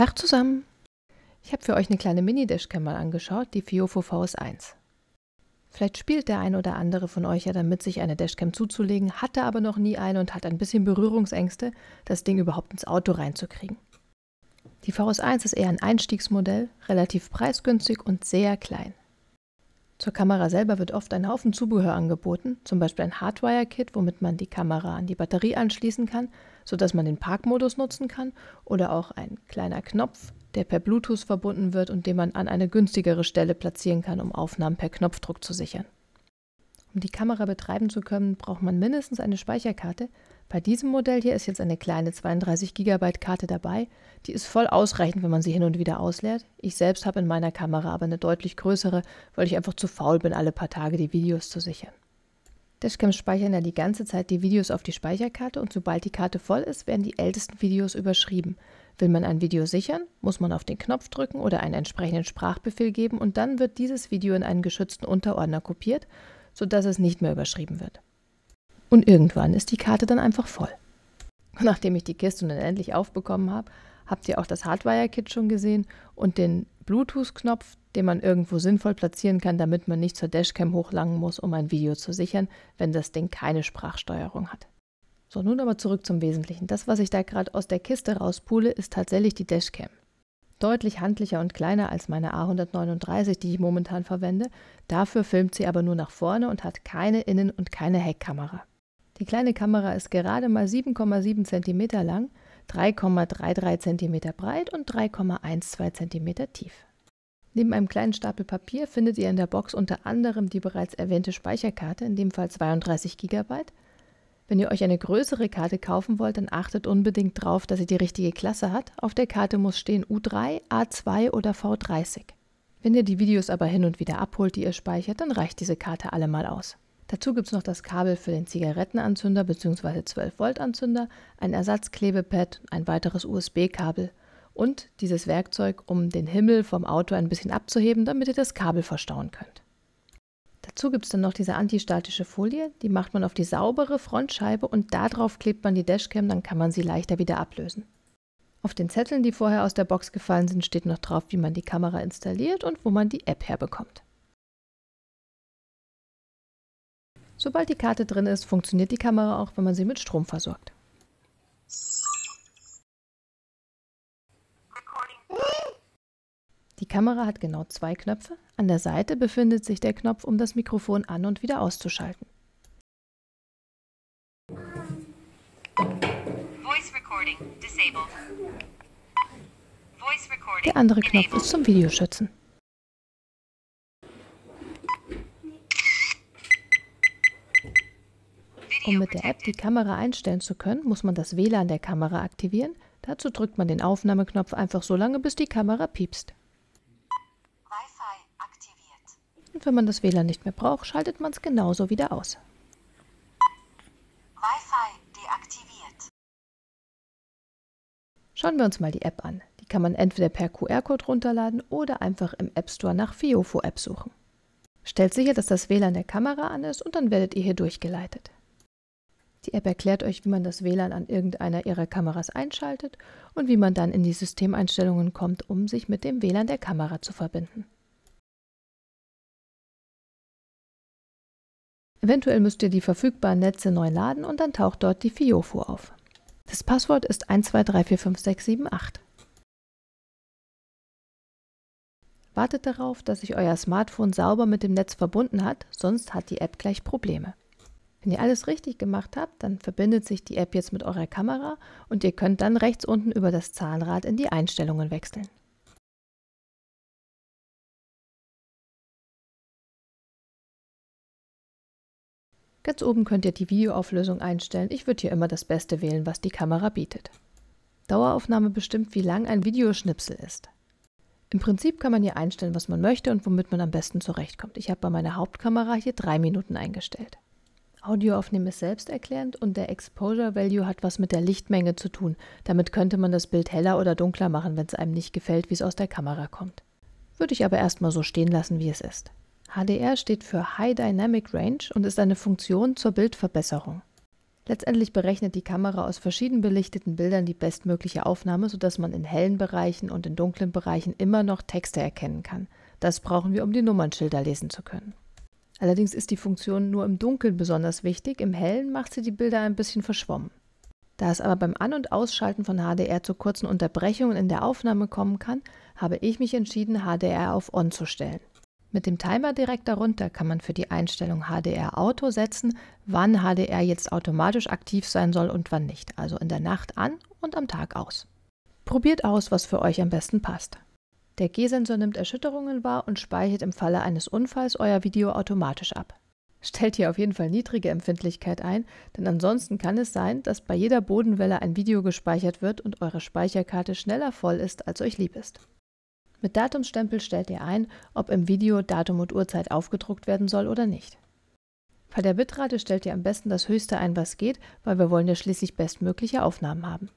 Tag zusammen! Ich habe für euch eine kleine Mini-Dashcam mal angeschaut, die Fiofo VS1. Vielleicht spielt der ein oder andere von euch ja damit, sich eine Dashcam zuzulegen, hatte aber noch nie eine und hat ein bisschen Berührungsängste, das Ding überhaupt ins Auto reinzukriegen. Die VS1 ist eher ein Einstiegsmodell, relativ preisgünstig und sehr klein. Zur Kamera selber wird oft ein Haufen Zubehör angeboten, zum Beispiel ein Hardwire-Kit, womit man die Kamera an die Batterie anschließen kann, sodass man den Parkmodus nutzen kann oder auch ein kleiner Knopf, der per Bluetooth verbunden wird und den man an eine günstigere Stelle platzieren kann, um Aufnahmen per Knopfdruck zu sichern. Um die Kamera betreiben zu können, braucht man mindestens eine Speicherkarte. Bei diesem Modell hier ist jetzt eine kleine 32 GB Karte dabei. Die ist voll ausreichend, wenn man sie hin und wieder ausleert. Ich selbst habe in meiner Kamera aber eine deutlich größere, weil ich einfach zu faul bin, alle paar Tage die Videos zu sichern. Dashcams speichern ja die ganze Zeit die Videos auf die Speicherkarte und sobald die Karte voll ist, werden die ältesten Videos überschrieben. Will man ein Video sichern, muss man auf den Knopf drücken oder einen entsprechenden Sprachbefehl geben und dann wird dieses Video in einen geschützten Unterordner kopiert, sodass es nicht mehr überschrieben wird. Und irgendwann ist die Karte dann einfach voll. Nachdem ich die Kiste nun endlich aufbekommen habe, habt ihr auch das Hardwire-Kit schon gesehen und den Bluetooth-Knopf, den man irgendwo sinnvoll platzieren kann, damit man nicht zur Dashcam hochlangen muss, um ein Video zu sichern, wenn das Ding keine Sprachsteuerung hat. So, nun aber zurück zum Wesentlichen. Das, was ich da gerade aus der Kiste rauspule, ist tatsächlich die Dashcam. Deutlich handlicher und kleiner als meine A139, die ich momentan verwende. Dafür filmt sie aber nur nach vorne und hat keine Innen- und keine Heckkamera. Die kleine Kamera ist gerade mal 7,7 cm lang 3,33 cm breit und 3,12 cm tief. Neben einem kleinen Stapel Papier findet ihr in der Box unter anderem die bereits erwähnte Speicherkarte, in dem Fall 32 GB. Wenn ihr euch eine größere Karte kaufen wollt, dann achtet unbedingt darauf, dass sie die richtige Klasse hat. Auf der Karte muss stehen U3, A2 oder V30. Wenn ihr die Videos aber hin und wieder abholt, die ihr speichert, dann reicht diese Karte allemal aus. Dazu gibt es noch das Kabel für den Zigarettenanzünder bzw. 12-Volt-Anzünder, ein Ersatzklebepad, ein weiteres USB-Kabel und dieses Werkzeug, um den Himmel vom Auto ein bisschen abzuheben, damit ihr das Kabel verstauen könnt. Dazu gibt es dann noch diese antistatische Folie, die macht man auf die saubere Frontscheibe und darauf klebt man die Dashcam, dann kann man sie leichter wieder ablösen. Auf den Zetteln, die vorher aus der Box gefallen sind, steht noch drauf, wie man die Kamera installiert und wo man die App herbekommt. Sobald die Karte drin ist, funktioniert die Kamera auch, wenn man sie mit Strom versorgt. Die Kamera hat genau zwei Knöpfe. An der Seite befindet sich der Knopf, um das Mikrofon an und wieder auszuschalten. Der andere Knopf ist zum Videoschützen. Um mit der App die Kamera einstellen zu können, muss man das WLAN der Kamera aktivieren. Dazu drückt man den Aufnahmeknopf einfach so lange, bis die Kamera piepst. Und wenn man das WLAN nicht mehr braucht, schaltet man es genauso wieder aus. Wi-Fi deaktiviert. Schauen wir uns mal die App an. Die kann man entweder per QR-Code runterladen oder einfach im App Store nach Fiofo App suchen. Stellt sicher, dass das WLAN der Kamera an ist und dann werdet ihr hier durchgeleitet. Die App erklärt euch, wie man das WLAN an irgendeiner Ihrer Kameras einschaltet und wie man dann in die Systemeinstellungen kommt, um sich mit dem WLAN der Kamera zu verbinden. Eventuell müsst ihr die verfügbaren Netze neu laden und dann taucht dort die FIOFO auf. Das Passwort ist 123455678. Wartet darauf, dass sich euer Smartphone sauber mit dem Netz verbunden hat, sonst hat die App gleich Probleme. Wenn ihr alles richtig gemacht habt, dann verbindet sich die App jetzt mit eurer Kamera und ihr könnt dann rechts unten über das Zahnrad in die Einstellungen wechseln. Ganz oben könnt ihr die Videoauflösung einstellen. Ich würde hier immer das Beste wählen, was die Kamera bietet. Daueraufnahme bestimmt, wie lang ein Videoschnipsel ist. Im Prinzip kann man hier einstellen, was man möchte und womit man am besten zurechtkommt. Ich habe bei meiner Hauptkamera hier drei Minuten eingestellt. Audioaufnehmen ist selbsterklärend und der Exposure Value hat was mit der Lichtmenge zu tun. Damit könnte man das Bild heller oder dunkler machen, wenn es einem nicht gefällt, wie es aus der Kamera kommt. Würde ich aber erstmal so stehen lassen, wie es ist. HDR steht für High Dynamic Range und ist eine Funktion zur Bildverbesserung. Letztendlich berechnet die Kamera aus verschieden belichteten Bildern die bestmögliche Aufnahme, sodass man in hellen Bereichen und in dunklen Bereichen immer noch Texte erkennen kann. Das brauchen wir, um die Nummernschilder lesen zu können. Allerdings ist die Funktion nur im Dunkeln besonders wichtig, im Hellen macht sie die Bilder ein bisschen verschwommen. Da es aber beim An- und Ausschalten von HDR zu kurzen Unterbrechungen in der Aufnahme kommen kann, habe ich mich entschieden, HDR auf On zu stellen. Mit dem Timer direkt darunter kann man für die Einstellung HDR Auto setzen, wann HDR jetzt automatisch aktiv sein soll und wann nicht, also in der Nacht an und am Tag aus. Probiert aus, was für euch am besten passt. Der G-Sensor nimmt Erschütterungen wahr und speichert im Falle eines Unfalls euer Video automatisch ab. Stellt hier auf jeden Fall niedrige Empfindlichkeit ein, denn ansonsten kann es sein, dass bei jeder Bodenwelle ein Video gespeichert wird und eure Speicherkarte schneller voll ist, als euch lieb ist. Mit Datumsstempel stellt ihr ein, ob im Video Datum und Uhrzeit aufgedruckt werden soll oder nicht. Bei der Bitrate stellt ihr am besten das Höchste ein, was geht, weil wir wollen ja schließlich bestmögliche Aufnahmen haben.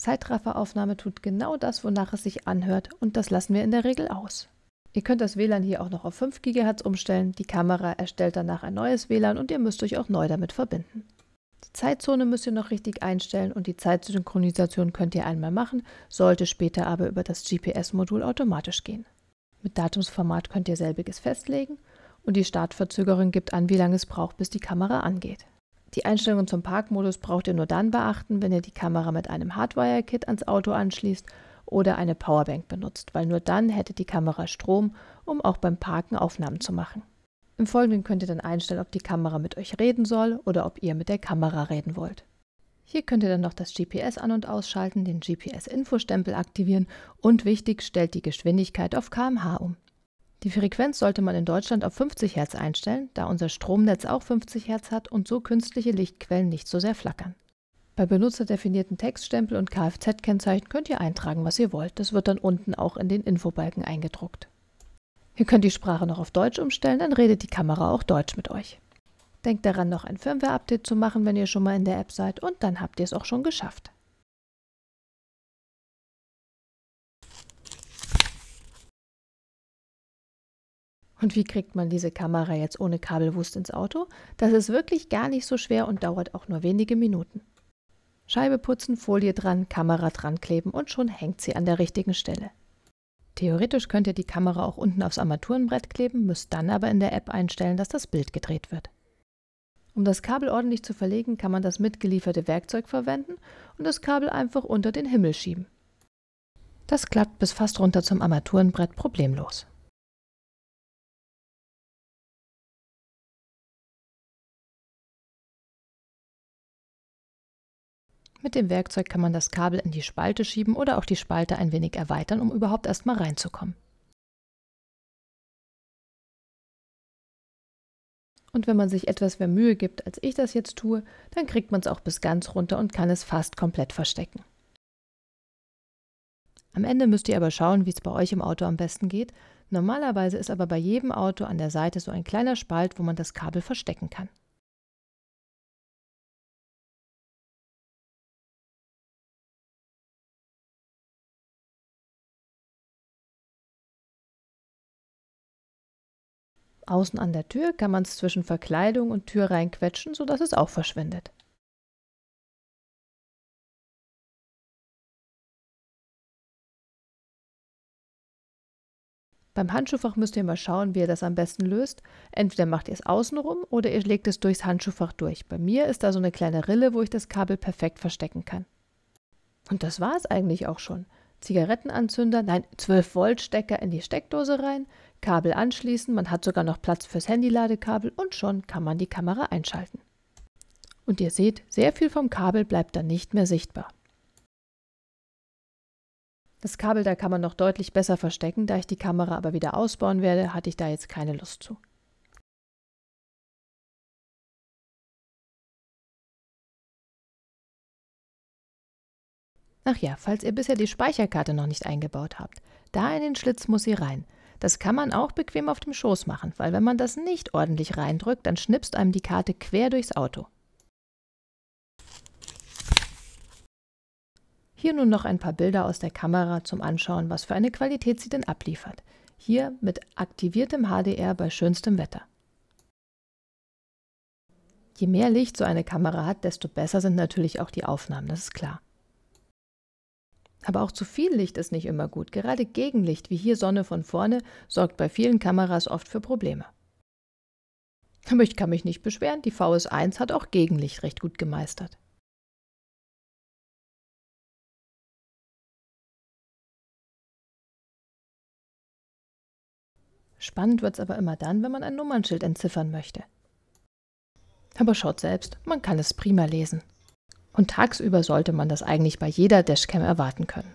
Zeitrafferaufnahme tut genau das, wonach es sich anhört und das lassen wir in der Regel aus. Ihr könnt das WLAN hier auch noch auf 5 GHz umstellen, die Kamera erstellt danach ein neues WLAN und ihr müsst euch auch neu damit verbinden. Die Zeitzone müsst ihr noch richtig einstellen und die Zeitsynchronisation könnt ihr einmal machen, sollte später aber über das GPS-Modul automatisch gehen. Mit Datumsformat könnt ihr selbiges festlegen und die Startverzögerung gibt an, wie lange es braucht, bis die Kamera angeht. Die Einstellungen zum Parkmodus braucht ihr nur dann beachten, wenn ihr die Kamera mit einem Hardwire-Kit ans Auto anschließt oder eine Powerbank benutzt, weil nur dann hätte die Kamera Strom, um auch beim Parken Aufnahmen zu machen. Im Folgenden könnt ihr dann einstellen, ob die Kamera mit euch reden soll oder ob ihr mit der Kamera reden wollt. Hier könnt ihr dann noch das GPS an- und ausschalten, den GPS-Infostempel aktivieren und wichtig, stellt die Geschwindigkeit auf kmh um. Die Frequenz sollte man in Deutschland auf 50 Hertz einstellen, da unser Stromnetz auch 50 Hertz hat und so künstliche Lichtquellen nicht so sehr flackern. Bei benutzerdefinierten Textstempel und Kfz-Kennzeichen könnt ihr eintragen, was ihr wollt. Das wird dann unten auch in den Infobalken eingedruckt. Ihr könnt die Sprache noch auf Deutsch umstellen, dann redet die Kamera auch Deutsch mit euch. Denkt daran, noch ein Firmware-Update zu machen, wenn ihr schon mal in der App seid und dann habt ihr es auch schon geschafft. Und wie kriegt man diese Kamera jetzt ohne Kabelwust ins Auto? Das ist wirklich gar nicht so schwer und dauert auch nur wenige Minuten. Scheibe putzen, Folie dran, Kamera dran kleben und schon hängt sie an der richtigen Stelle. Theoretisch könnt ihr die Kamera auch unten aufs Armaturenbrett kleben, müsst dann aber in der App einstellen, dass das Bild gedreht wird. Um das Kabel ordentlich zu verlegen, kann man das mitgelieferte Werkzeug verwenden und das Kabel einfach unter den Himmel schieben. Das klappt bis fast runter zum Armaturenbrett problemlos. Mit dem Werkzeug kann man das Kabel in die Spalte schieben oder auch die Spalte ein wenig erweitern, um überhaupt erstmal reinzukommen. Und wenn man sich etwas mehr Mühe gibt, als ich das jetzt tue, dann kriegt man es auch bis ganz runter und kann es fast komplett verstecken. Am Ende müsst ihr aber schauen, wie es bei euch im Auto am besten geht. Normalerweise ist aber bei jedem Auto an der Seite so ein kleiner Spalt, wo man das Kabel verstecken kann. Außen an der Tür kann man es zwischen Verkleidung und Tür reinquetschen, sodass es auch verschwindet. Beim Handschuhfach müsst ihr mal schauen, wie ihr das am besten löst. Entweder macht ihr es außenrum oder ihr legt es durchs Handschuhfach durch. Bei mir ist da so eine kleine Rille, wo ich das Kabel perfekt verstecken kann. Und das war es eigentlich auch schon. Zigarettenanzünder, nein, 12 Volt Stecker in die Steckdose rein, Kabel anschließen, man hat sogar noch Platz fürs Handyladekabel und schon kann man die Kamera einschalten. Und ihr seht, sehr viel vom Kabel bleibt dann nicht mehr sichtbar. Das Kabel da kann man noch deutlich besser verstecken, da ich die Kamera aber wieder ausbauen werde, hatte ich da jetzt keine Lust zu. Ach ja, falls ihr bisher die Speicherkarte noch nicht eingebaut habt, da in den Schlitz muss sie rein. Das kann man auch bequem auf dem Schoß machen, weil wenn man das nicht ordentlich reindrückt, dann schnipst einem die Karte quer durchs Auto. Hier nun noch ein paar Bilder aus der Kamera zum Anschauen, was für eine Qualität sie denn abliefert. Hier mit aktiviertem HDR bei schönstem Wetter. Je mehr Licht so eine Kamera hat, desto besser sind natürlich auch die Aufnahmen, das ist klar. Aber auch zu viel Licht ist nicht immer gut. Gerade Gegenlicht, wie hier Sonne von vorne, sorgt bei vielen Kameras oft für Probleme. Aber ich kann mich nicht beschweren, die VS1 hat auch Gegenlicht recht gut gemeistert. Spannend wird es aber immer dann, wenn man ein Nummernschild entziffern möchte. Aber schaut selbst, man kann es prima lesen und tagsüber sollte man das eigentlich bei jeder Dashcam erwarten können.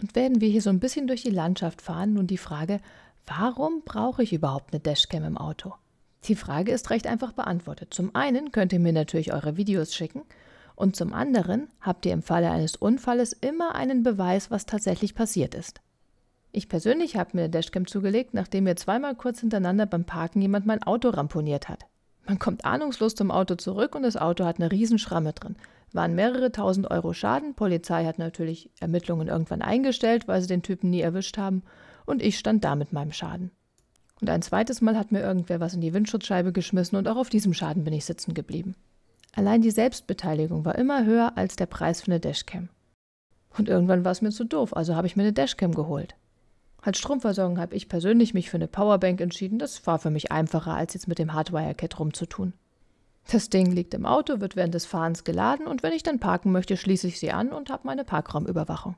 Und werden wir hier so ein bisschen durch die Landschaft fahren, nun die Frage, warum brauche ich überhaupt eine Dashcam im Auto? Die Frage ist recht einfach beantwortet. Zum einen könnt ihr mir natürlich eure Videos schicken und zum anderen habt ihr im Falle eines Unfalles immer einen Beweis, was tatsächlich passiert ist. Ich persönlich habe mir eine Dashcam zugelegt, nachdem mir zweimal kurz hintereinander beim Parken jemand mein Auto ramponiert hat. Man kommt ahnungslos zum Auto zurück und das Auto hat eine Riesenschramme drin. Waren mehrere tausend Euro Schaden, Polizei hat natürlich Ermittlungen irgendwann eingestellt, weil sie den Typen nie erwischt haben, und ich stand da mit meinem Schaden. Und ein zweites Mal hat mir irgendwer was in die Windschutzscheibe geschmissen und auch auf diesem Schaden bin ich sitzen geblieben. Allein die Selbstbeteiligung war immer höher als der Preis für eine Dashcam. Und irgendwann war es mir zu doof, also habe ich mir eine Dashcam geholt. Als Stromversorgung habe ich persönlich mich für eine Powerbank entschieden. Das war für mich einfacher, als jetzt mit dem Hardwire-Kit rumzutun. Das Ding liegt im Auto, wird während des Fahrens geladen und wenn ich dann parken möchte, schließe ich sie an und habe meine Parkraumüberwachung.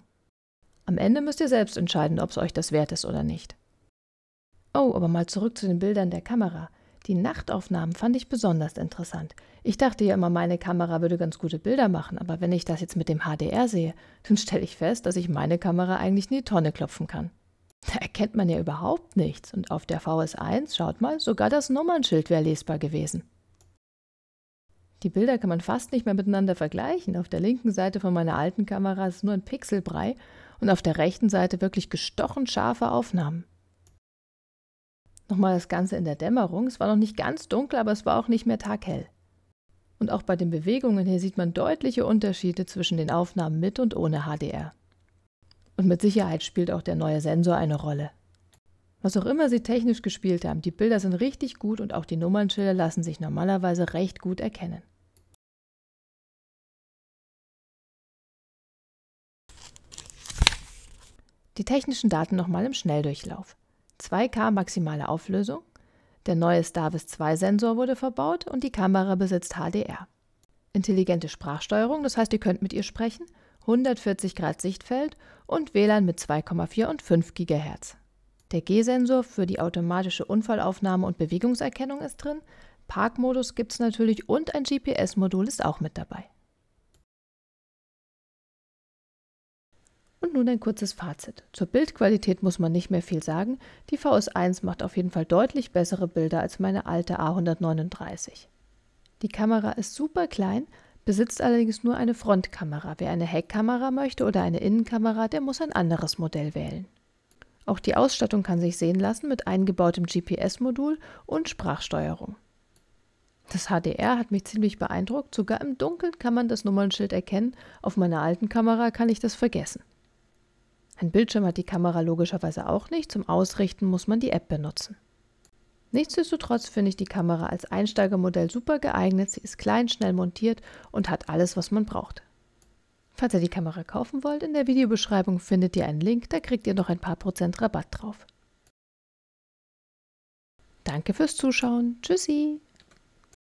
Am Ende müsst ihr selbst entscheiden, ob es euch das wert ist oder nicht. Oh, aber mal zurück zu den Bildern der Kamera. Die Nachtaufnahmen fand ich besonders interessant. Ich dachte ja immer, meine Kamera würde ganz gute Bilder machen, aber wenn ich das jetzt mit dem HDR sehe, dann stelle ich fest, dass ich meine Kamera eigentlich in die Tonne klopfen kann. Da erkennt man ja überhaupt nichts und auf der VS1, schaut mal, sogar das Nummernschild wäre lesbar gewesen. Die Bilder kann man fast nicht mehr miteinander vergleichen. Auf der linken Seite von meiner alten Kamera ist nur ein Pixelbrei und auf der rechten Seite wirklich gestochen scharfe Aufnahmen. Nochmal das Ganze in der Dämmerung. Es war noch nicht ganz dunkel, aber es war auch nicht mehr taghell. Und auch bei den Bewegungen hier sieht man deutliche Unterschiede zwischen den Aufnahmen mit und ohne HDR. Und mit Sicherheit spielt auch der neue Sensor eine Rolle. Was auch immer sie technisch gespielt haben, die Bilder sind richtig gut und auch die Nummernschilder lassen sich normalerweise recht gut erkennen. Die technischen Daten nochmal im Schnelldurchlauf. 2K maximale Auflösung, der neue Starvis 2 Sensor wurde verbaut und die Kamera besitzt HDR. Intelligente Sprachsteuerung, das heißt, ihr könnt mit ihr sprechen 140 Grad Sichtfeld und WLAN mit 2,4 und 5 GHz. Der G-Sensor für die automatische Unfallaufnahme und Bewegungserkennung ist drin, Parkmodus gibt es natürlich und ein GPS-Modul ist auch mit dabei. Und nun ein kurzes Fazit. Zur Bildqualität muss man nicht mehr viel sagen. Die VS1 macht auf jeden Fall deutlich bessere Bilder als meine alte A139. Die Kamera ist super klein, besitzt allerdings nur eine Frontkamera. Wer eine Heckkamera möchte oder eine Innenkamera, der muss ein anderes Modell wählen. Auch die Ausstattung kann sich sehen lassen mit eingebautem GPS-Modul und Sprachsteuerung. Das HDR hat mich ziemlich beeindruckt, sogar im Dunkeln kann man das Nummernschild erkennen, auf meiner alten Kamera kann ich das vergessen. Ein Bildschirm hat die Kamera logischerweise auch nicht, zum Ausrichten muss man die App benutzen. Nichtsdestotrotz finde ich die Kamera als Einsteigermodell super geeignet. Sie ist klein, schnell montiert und hat alles, was man braucht. Falls ihr die Kamera kaufen wollt, in der Videobeschreibung findet ihr einen Link, da kriegt ihr noch ein paar Prozent Rabatt drauf. Danke fürs Zuschauen. Tschüssi!